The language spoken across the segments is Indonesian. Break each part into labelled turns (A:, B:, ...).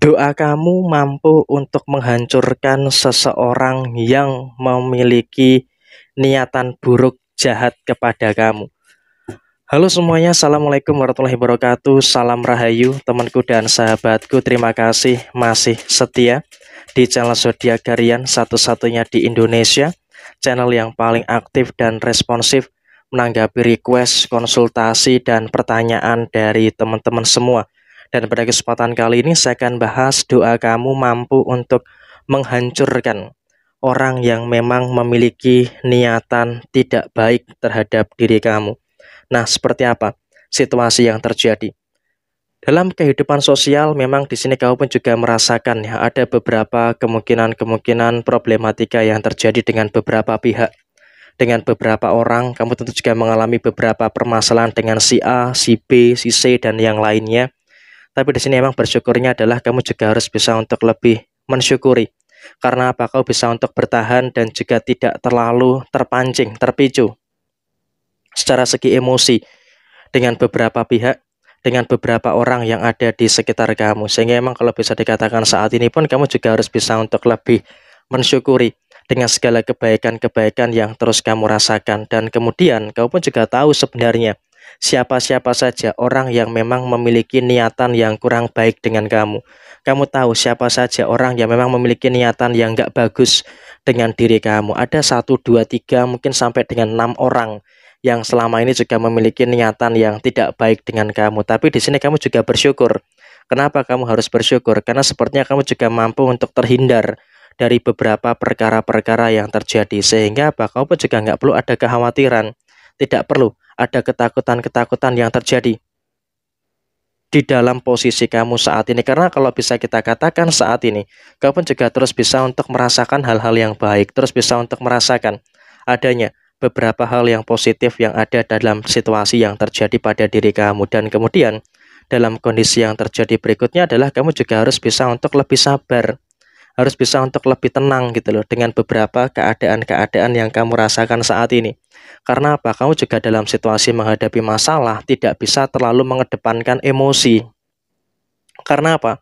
A: Doa kamu mampu untuk menghancurkan seseorang yang memiliki niatan buruk jahat kepada kamu. Halo semuanya, Assalamualaikum warahmatullahi wabarakatuh Salam Rahayu, temanku dan sahabatku Terima kasih masih setia di channel Zodiak Garian satu-satunya di Indonesia Channel yang paling aktif dan responsif menanggapi request, konsultasi, dan pertanyaan dari teman-teman semua dan pada kesempatan kali ini saya akan bahas doa kamu mampu untuk menghancurkan orang yang memang memiliki niatan tidak baik terhadap diri kamu. Nah, seperti apa situasi yang terjadi? Dalam kehidupan sosial memang di sini kamu pun juga merasakan ya ada beberapa kemungkinan-kemungkinan problematika yang terjadi dengan beberapa pihak. Dengan beberapa orang, kamu tentu juga mengalami beberapa permasalahan dengan si A, si B, si C dan yang lainnya. Tapi di sini emang bersyukurnya adalah kamu juga harus bisa untuk lebih mensyukuri. Karena apa? Kau bisa untuk bertahan dan juga tidak terlalu terpancing, terpicu secara segi emosi dengan beberapa pihak, dengan beberapa orang yang ada di sekitar kamu. Sehingga emang kalau bisa dikatakan saat ini pun kamu juga harus bisa untuk lebih mensyukuri dengan segala kebaikan-kebaikan yang terus kamu rasakan dan kemudian kau pun juga tahu sebenarnya siapa-siapa saja orang yang memang memiliki niatan yang kurang baik dengan kamu. Kamu tahu siapa saja orang yang memang memiliki niatan yang gak bagus dengan diri kamu. Ada satu, dua, tiga, mungkin sampai dengan enam orang yang selama ini juga memiliki niatan yang tidak baik dengan kamu. Tapi di sini kamu juga bersyukur. Kenapa kamu harus bersyukur? Karena sepertinya kamu juga mampu untuk terhindar dari beberapa perkara-perkara yang terjadi. Sehingga apa? Kamu juga nggak perlu ada kekhawatiran. Tidak perlu ada ketakutan-ketakutan yang terjadi di dalam posisi kamu saat ini. Karena kalau bisa kita katakan saat ini, kamu juga terus bisa untuk merasakan hal-hal yang baik, terus bisa untuk merasakan adanya beberapa hal yang positif yang ada dalam situasi yang terjadi pada diri kamu. Dan kemudian dalam kondisi yang terjadi berikutnya adalah kamu juga harus bisa untuk lebih sabar, harus bisa untuk lebih tenang gitu loh dengan beberapa keadaan-keadaan yang kamu rasakan saat ini. Karena apa? Kamu juga dalam situasi menghadapi masalah tidak bisa terlalu mengedepankan emosi. Karena apa?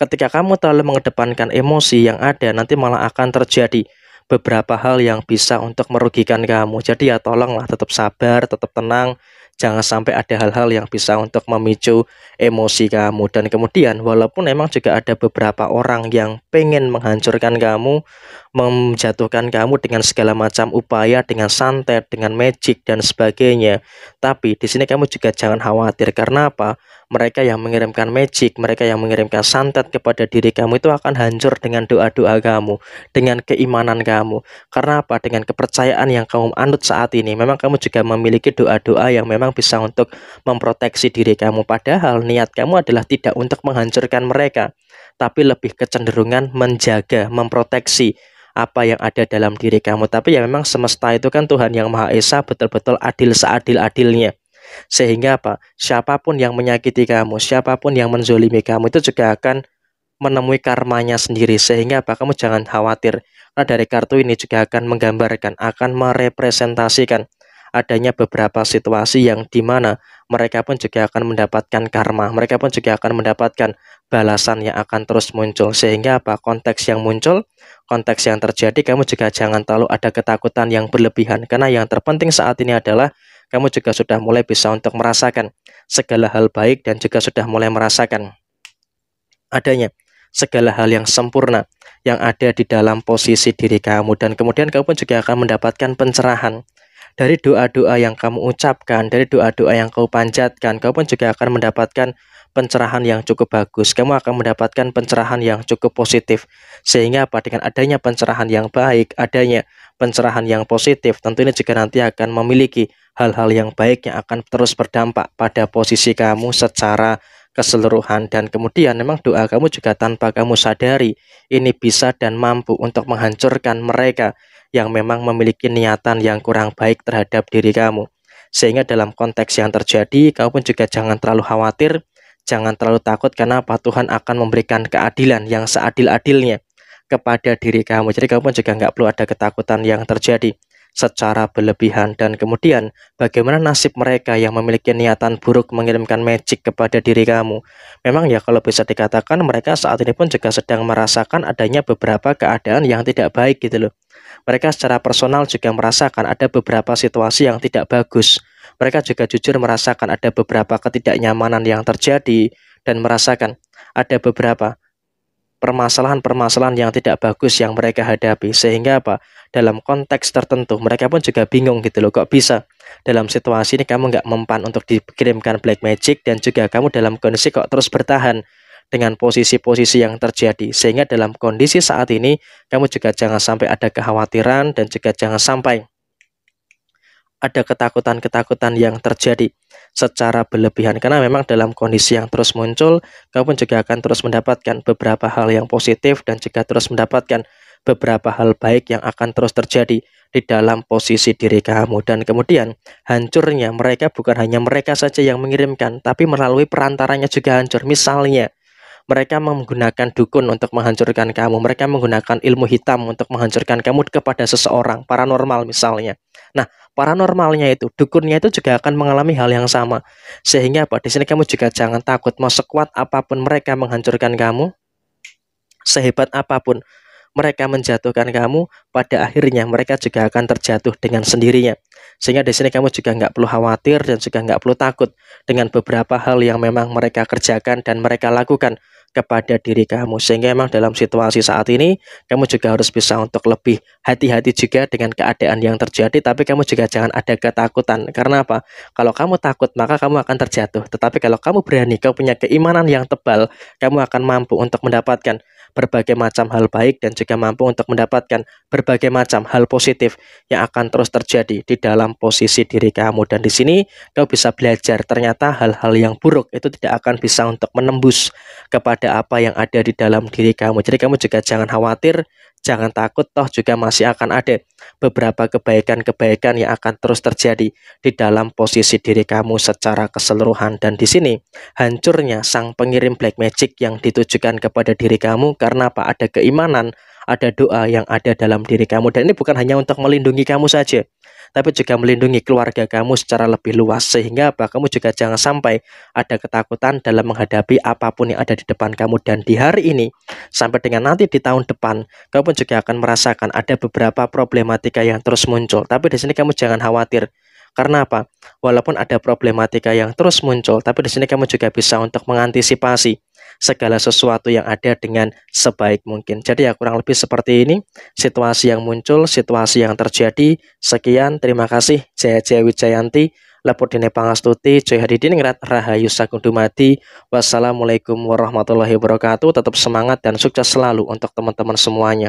A: Ketika kamu terlalu mengedepankan emosi yang ada, nanti malah akan terjadi beberapa hal yang bisa untuk merugikan kamu. Jadi ya tolonglah tetap sabar, tetap tenang, jangan sampai ada hal-hal yang bisa untuk memicu emosi kamu dan kemudian walaupun memang juga ada beberapa orang yang pengen menghancurkan kamu menjatuhkan kamu dengan segala macam upaya dengan santet dengan magic dan sebagainya tapi di sini kamu juga jangan khawatir karena apa mereka yang mengirimkan magic mereka yang mengirimkan santet kepada diri kamu itu akan hancur dengan doa-doa kamu dengan keimanan kamu karena apa dengan kepercayaan yang kamu anut saat ini memang kamu juga memiliki doa-doa yang memang orang bisa untuk memproteksi diri kamu padahal niat kamu adalah tidak untuk menghancurkan mereka tapi lebih kecenderungan menjaga memproteksi apa yang ada dalam diri kamu tapi ya memang semesta itu kan Tuhan yang Maha Esa betul-betul adil seadil-adilnya sehingga apa siapapun yang menyakiti kamu siapapun yang menzolimi kamu itu juga akan menemui karmanya sendiri sehingga apa kamu jangan khawatir karena dari kartu ini juga akan menggambarkan akan merepresentasikan adanya beberapa situasi yang dimana mereka pun juga akan mendapatkan karma, mereka pun juga akan mendapatkan balasan yang akan terus muncul. Sehingga apa? Konteks yang muncul, konteks yang terjadi, kamu juga jangan terlalu ada ketakutan yang berlebihan. Karena yang terpenting saat ini adalah kamu juga sudah mulai bisa untuk merasakan segala hal baik dan juga sudah mulai merasakan adanya segala hal yang sempurna yang ada di dalam posisi diri kamu dan kemudian kamu pun juga akan mendapatkan pencerahan dari doa-doa yang kamu ucapkan, dari doa-doa yang kau panjatkan, kau pun juga akan mendapatkan pencerahan yang cukup bagus. Kamu akan mendapatkan pencerahan yang cukup positif. Sehingga apa dengan adanya pencerahan yang baik, adanya pencerahan yang positif, tentunya juga nanti akan memiliki hal-hal yang baik yang akan terus berdampak pada posisi kamu secara keseluruhan dan kemudian memang doa kamu juga tanpa kamu sadari ini bisa dan mampu untuk menghancurkan mereka yang memang memiliki niatan yang kurang baik terhadap diri kamu. Sehingga dalam konteks yang terjadi kamu pun juga jangan terlalu khawatir, jangan terlalu takut karena apa Tuhan akan memberikan keadilan yang seadil-adilnya kepada diri kamu. Jadi kamu pun juga nggak perlu ada ketakutan yang terjadi secara berlebihan dan kemudian bagaimana nasib mereka yang memiliki niatan buruk mengirimkan magic kepada diri kamu. Memang ya kalau bisa dikatakan mereka saat ini pun juga sedang merasakan adanya beberapa keadaan yang tidak baik gitu loh. Mereka secara personal juga merasakan ada beberapa situasi yang tidak bagus. Mereka juga jujur merasakan ada beberapa ketidaknyamanan yang terjadi dan merasakan ada beberapa permasalahan-permasalahan yang tidak bagus yang mereka hadapi sehingga apa dalam konteks tertentu mereka pun juga bingung gitu loh kok bisa dalam situasi ini kamu nggak mempan untuk dikirimkan black magic dan juga kamu dalam kondisi kok terus bertahan dengan posisi-posisi yang terjadi sehingga dalam kondisi saat ini kamu juga jangan sampai ada kekhawatiran dan juga jangan sampai ada ketakutan-ketakutan yang terjadi secara berlebihan karena memang dalam kondisi yang terus muncul kamu pun juga akan terus mendapatkan beberapa hal yang positif dan juga terus mendapatkan beberapa hal baik yang akan terus terjadi di dalam posisi diri kamu dan kemudian hancurnya mereka bukan hanya mereka saja yang mengirimkan tapi melalui perantaranya juga hancur misalnya mereka menggunakan dukun untuk menghancurkan kamu mereka menggunakan ilmu hitam untuk menghancurkan kamu kepada seseorang paranormal misalnya Nah, paranormalnya itu, dukunnya itu juga akan mengalami hal yang sama. Sehingga apa? Di sini kamu juga jangan takut mau sekuat apapun mereka menghancurkan kamu, sehebat apapun mereka menjatuhkan kamu, pada akhirnya mereka juga akan terjatuh dengan sendirinya. Sehingga di sini kamu juga nggak perlu khawatir dan juga nggak perlu takut dengan beberapa hal yang memang mereka kerjakan dan mereka lakukan kepada diri kamu sehingga memang dalam situasi saat ini kamu juga harus bisa untuk lebih hati-hati juga dengan keadaan yang terjadi tapi kamu juga jangan ada ketakutan karena apa kalau kamu takut maka kamu akan terjatuh tetapi kalau kamu berani kau punya keimanan yang tebal kamu akan mampu untuk mendapatkan berbagai macam hal baik dan juga mampu untuk mendapatkan berbagai macam hal positif yang akan terus terjadi di dalam posisi diri kamu. Dan di sini kau bisa belajar ternyata hal-hal yang buruk itu tidak akan bisa untuk menembus kepada apa yang ada di dalam diri kamu. Jadi kamu juga jangan khawatir Jangan takut, toh juga masih akan ada beberapa kebaikan-kebaikan yang akan terus terjadi di dalam posisi diri kamu secara keseluruhan. Dan di sini, hancurnya sang pengirim black magic yang ditujukan kepada diri kamu karena apa? Ada keimanan, ada doa yang ada dalam diri kamu dan ini bukan hanya untuk melindungi kamu saja tapi juga melindungi keluarga kamu secara lebih luas sehingga apa kamu juga jangan sampai ada ketakutan dalam menghadapi apapun yang ada di depan kamu dan di hari ini sampai dengan nanti di tahun depan kamu pun juga akan merasakan ada beberapa problematika yang terus muncul tapi di sini kamu jangan khawatir karena apa? Walaupun ada problematika yang terus muncul, tapi di sini kamu juga bisa untuk mengantisipasi segala sesuatu yang ada dengan sebaik mungkin. Jadi ya kurang lebih seperti ini, situasi yang muncul, situasi yang terjadi. Sekian, terima kasih. Jaya Jaya Wijayanti, Lapudine Pangastuti, Joy Hadi Rahayu Sagundumadi. Wassalamualaikum warahmatullahi wabarakatuh. Tetap semangat dan sukses selalu untuk teman-teman semuanya.